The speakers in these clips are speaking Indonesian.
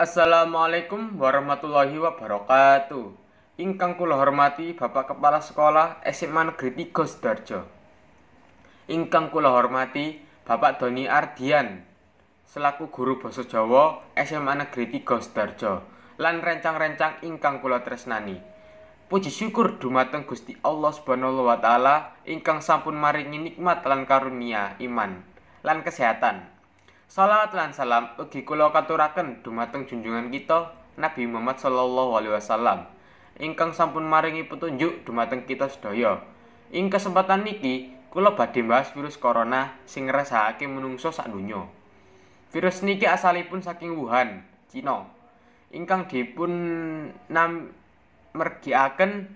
Assalamualaikum warahmatullahi wabarakatuh. Ingkang kula hormati Bapak Kepala Sekolah SMA Negeri 3 Sidoarjo. Ingkang kula hormati Bapak Doni Ardian selaku guru Bahasa Jawa SMA Negeri 3 Sidoarjo lan rencang-rencang ingkang kula tresnani. Puji syukur dumateng Gusti Allah Subhanahu wa taala ingkang sampun maringi nikmat lan karunia iman lan kesehatan Salawat lan salam ugi kula katuraken dumateng junjungan kita Nabi Muhammad sallallahu alaihi wasallam ingkang sampun maringi petunjuk dumateng kita sedaya. Ing kesempatan niki kula badhe bahas virus corona sing ngresahake menungso sak dunya. Virus niki asalipun saking Wuhan, Cina. Ingkang dipun nam mergiaken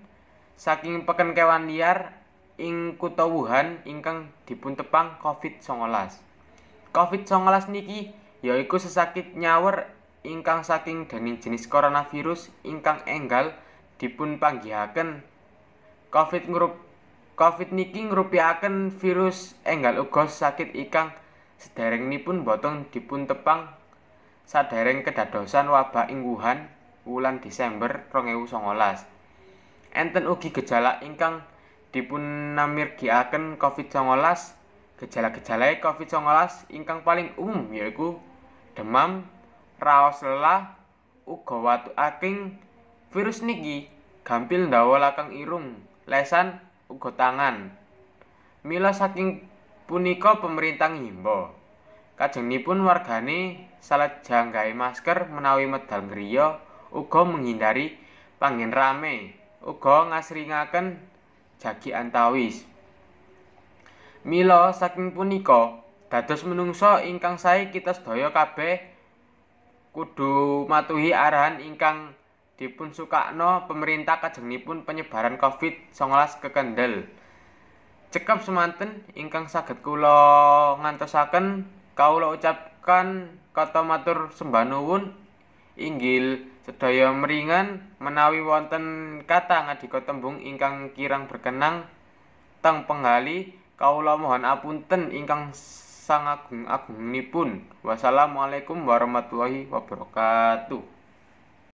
saking peken kewan liar ing kutha Wuhan ingkang dipun tepang COVID-19. COVID-19 niki yaitu sesakit nyawer ingkang saking dani jenis coronavirus ingkang enggal dipun panggihaken. COVID ngrup COVID niki ngrupiaken virus enggal uga sakit ingkang nipun boten dipun tepang sadereng kedadosan wabah ing Wuhan wulan Desember 2019. Enten ugi gejala ingkang dipun namirgiaken COVID-19 Gejala-gejala COVID-19 ingkang paling umum yaitu demam, raos lelah, uga watu aking, virus niki, gampil ndawa lakang irung, lesan, uga tangan. Mila saking punika pemerintah ngimbo. Kajengipun wargane salah janggai masker menawi medal ngeriyo, uga menghindari pangin rame, uga ngasringaken jagi antawis. Mila saking punika dados menungsa ingkang sae kita sedaya kabeh kudu matuhi arahan ingkang dipun sukakno pemerintah kajengipun penyebaran Covid-19 kekendel. Cekap semanten ingkang saged kula ngantosaken kawula ucapkan kata matur sembah nuwun inggil sedaya meringan menawi wonten kata ngadika tembung ingkang kirang berkenang teng penghali Kaula mohon apunten ingkang sangagung-agungipun. Wassalamualaikum warahmatullahi wabarakatuh.